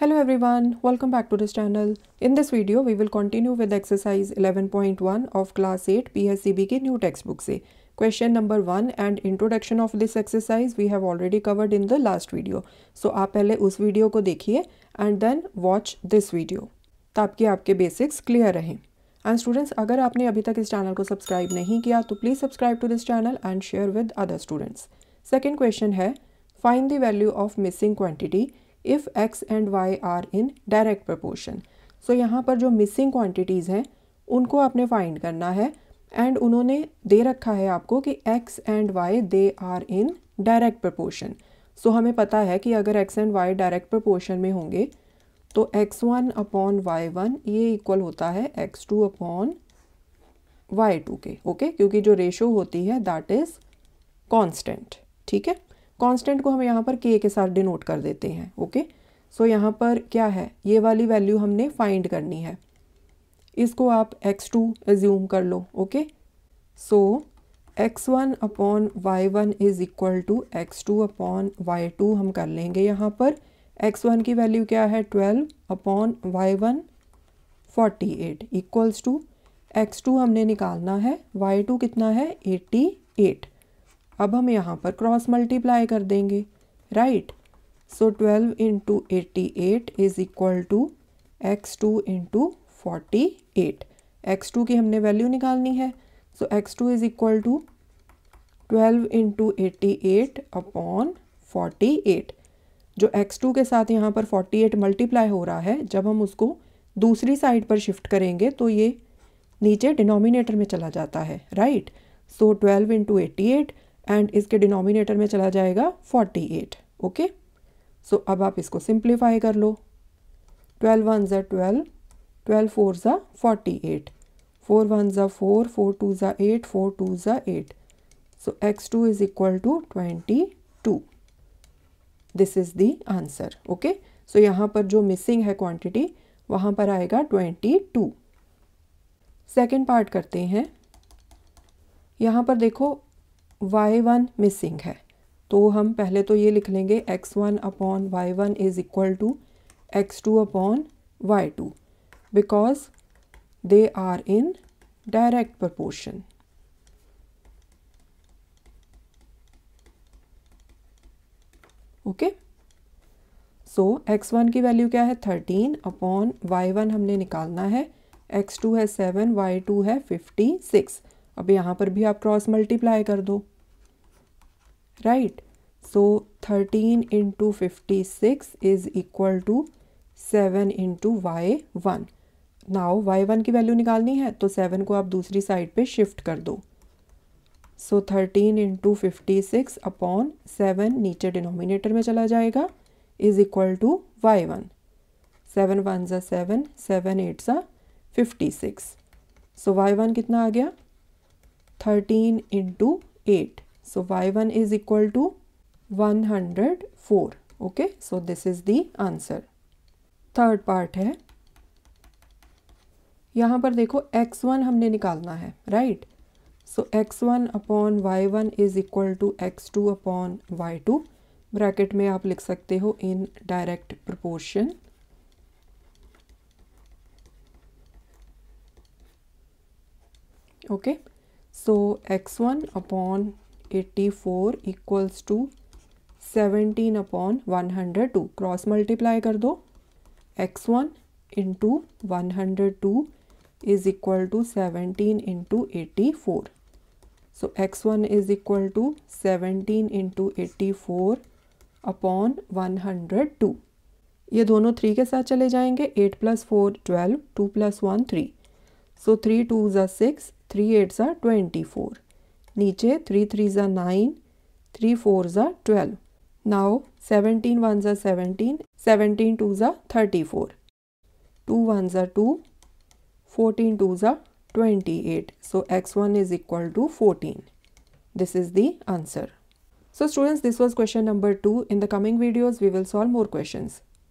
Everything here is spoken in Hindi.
Hello everyone, welcome back to this channel. In this video, we will continue with exercise 11.1 of class 8 PSCB की new textbook से. Question number 1 and introduction of this exercise we have already covered in the last video. So आप पहले उस वीडियो को देखिए and then watch this video. ताकि आपके basics clear रहें. एंड स्टूडेंट्स अगर आपने अभी तक इस चैनल को सब्सक्राइब नहीं किया तो please subscribe to this channel and share with other students second question है find the value of missing quantity if x and y are in direct proportion so यहाँ पर जो मिसिंग क्वान्टिटीज हैं उनको आपने फाइंड करना है एंड उन्होंने दे रखा है आपको कि x and y they are in direct proportion so हमें पता है कि अगर x and y direct proportion में होंगे तो x one upon y one ये इक्वल होता है x two upon y two के ओके क्योंकि जो रेशो होती है दैट इज़ कॉन्स्टेंट ठीक है कांस्टेंट को हम यहाँ पर के के साथ डिनोट कर देते हैं ओके सो so, यहाँ पर क्या है ये वाली वैल्यू हमने फाइंड करनी है इसको आप एक्स टू एज्यूम कर लो okay so x one upon y one is equal to x two upon y two हम कर लेंगे यहाँ पर एक्स वन की वैल्यू क्या है twelve upon y one forty eight equals to x two हमने निकालना है वाई टू कितना है एट्टी एट अब हम यहाँ पर क्रॉस मल्टीप्लाई कर देंगे right so twelve into eighty eight is equal to x two into forty eight x two की हमने वैल्यू निकालनी है so x two is equal to twelve into eighty eight upon forty eight जो एक्स टू के साथ यहाँ पर फोर्टी एट मल्टीप्लाई हो रहा है जब हम उसको दूसरी साइड पर शिफ्ट करेंगे तो ये नीचे डिनोमिनेटर में चला जाता है right so twelve into eighty eight and इसके डिनोमिनेटर में चला जाएगा 48 ओके सो अब आप इसको सिंप्लीफाई कर लो 12 वन ज़ा ट्वेल्व ट्वेल्व फोर ज़ा फोर्टी एट फोर वन ज़ा फोर फोर टू ज़ा एट फोर टू ज़ा eight so two is equal to twenty two this is the answer okay so यहाँ पर जो मिसिंग है क्वांटिटी वहाँ पर आएगा ट्वेंटी टू सेकेंड पार्ट करते हैं यहाँ पर देखो वाई वन मिसिंग है तो हम पहले तो ये लिख लेंगे x one upon y one is equal to x two upon y two because they are in direct proportion okay so x one की वैल्यू क्या है थर्टीन अपॉन वाई वन हमने निकालना है एक्स टू है सेवन वाई टू है फिफ्टी सिक्स अब यहाँ पर भी आप क्रॉस मल्टीप्लाई कर दो right so 13 into 56 is equal to 7 into y1 now y1 की वैल्यू निकालनी है तो 7 को आप दूसरी साइड पे शिफ्ट कर दो so so, 13 into fifty six upon seven नीचे डिनोमिनेटर में चला जाएगा is equal to y one seven one ज़ा सेवन सेवन एट ज़ा fifty six so y one कितना आ गया thirteen into eight So y1 to one hundred four okay so this is the answer third part है यहाँ पर देखो x1 हमने निकालना है right so x1 one upon y one is equal to x two upon y two bracket में आप लिख सकते हो in direct proportion okay so x one upon four equals to 17 upon one hundred two cross multiply कर दो x one into one hundred two is equal to seventeen into eighty four so x one is equal to seventeen into eighty four upon one hundred two ये दोनों थ्री के साथ चले जाएंगे eight plus four twelve two plus one three so three two ज़ा सिक्स थ्री एट ज़ा ट्वेंटी फोर नीचे three threes are nine three four ज़ा ट्वेल्व Now सेवनटीन वन ज़ा सेवनटीन सेवनटीन टू ज़ा थर्टी फोर टू वन ज़ा टू फोर्टीन टू ज़ा twenty eight so x1 is equal to 14 this is the answer so students this was question number 2 in the coming videos we will solve more questions